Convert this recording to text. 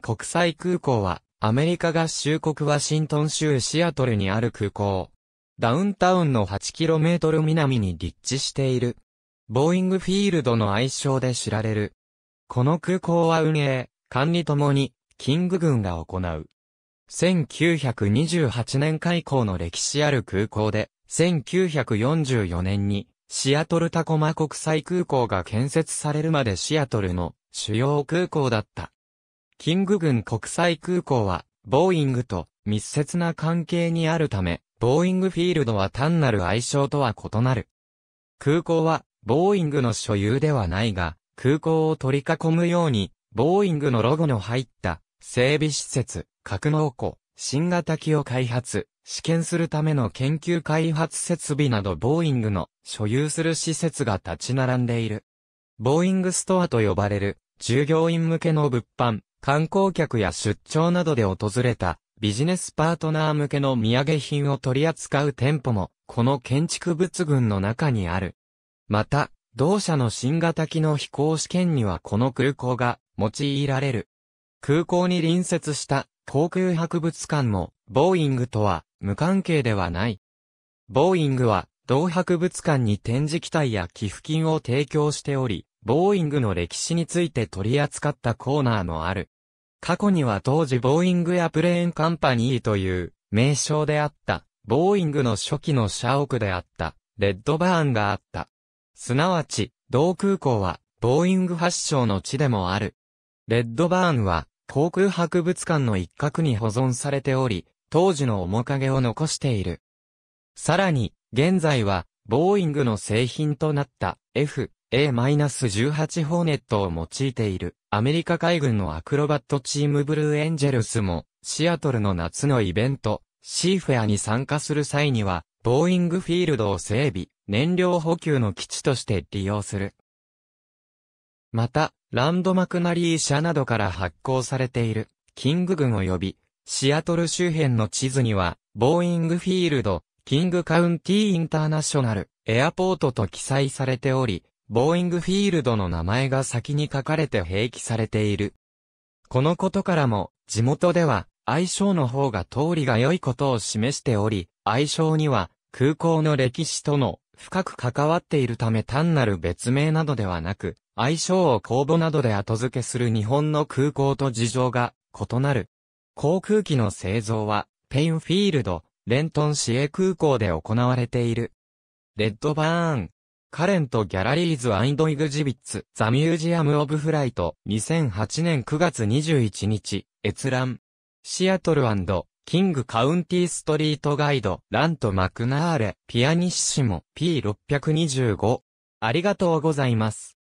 国際空港は、アメリカ合衆国ワシントン州シアトルにある空港。ダウンタウンの 8km 南に立地している。ボーイングフィールドの愛称で知られる。この空港は運営、管理ともに、キング軍が行う。1928年開港の歴史ある空港で、1944年に、シアトルタコマ国際空港が建設されるまでシアトルの主要空港だった。キング軍国際空港は、ボーイングと密接な関係にあるため、ボーイングフィールドは単なる愛称とは異なる。空港は、ボーイングの所有ではないが、空港を取り囲むように、ボーイングのロゴの入った、整備施設、格納庫、新型機を開発、試験するための研究開発設備などボーイングの所有する施設が立ち並んでいる。ボーイングストアと呼ばれる、従業員向けの物販、観光客や出張などで訪れたビジネスパートナー向けの土産品を取り扱う店舗も、この建築物群の中にある。また、同社の新型機の飛行試験にはこの空港が用いられる。空港に隣接した航空博物館も、ボーイングとは無関係ではない。ボーイングは、同博物館に展示機体や寄付金を提供しており、ボーイングの歴史について取り扱ったコーナーもある。過去には当時ボーイングやプレーンカンパニーという名称であった、ボーイングの初期の社屋であった、レッドバーンがあった。すなわち、同空港は、ボーイング発祥の地でもある。レッドバーンは、航空博物館の一角に保存されており、当時の面影を残している。さらに、現在は、ボーイングの製品となった FA-18 ホーネットを用いているアメリカ海軍のアクロバットチームブルーエンジェルスもシアトルの夏のイベントシーフェアに参加する際にはボーイングフィールドを整備、燃料補給の基地として利用する。また、ランドマクナリー社などから発行されているキング軍及びシアトル周辺の地図にはボーイングフィールド、キングカウンティーインターナショナル、エアポートと記載されており、ボーイングフィールドの名前が先に書かれて併記されている。このことからも、地元では、愛称の方が通りが良いことを示しており、愛称には、空港の歴史との深く関わっているため単なる別名などではなく、愛称を公募などで後付けする日本の空港と事情が異なる。航空機の製造は、ペインフィールド、レントン市営空港で行われている。レッドバーン、カレントギャラリーズイグジビッツ、ザ・ミュージアム・オブ・フライト、2008年9月21日、閲覧。シアトルキング・カウンティ・ストリート・ガイド、ラント・マクナーレ、ピアニッシモ、P625。ありがとうございます。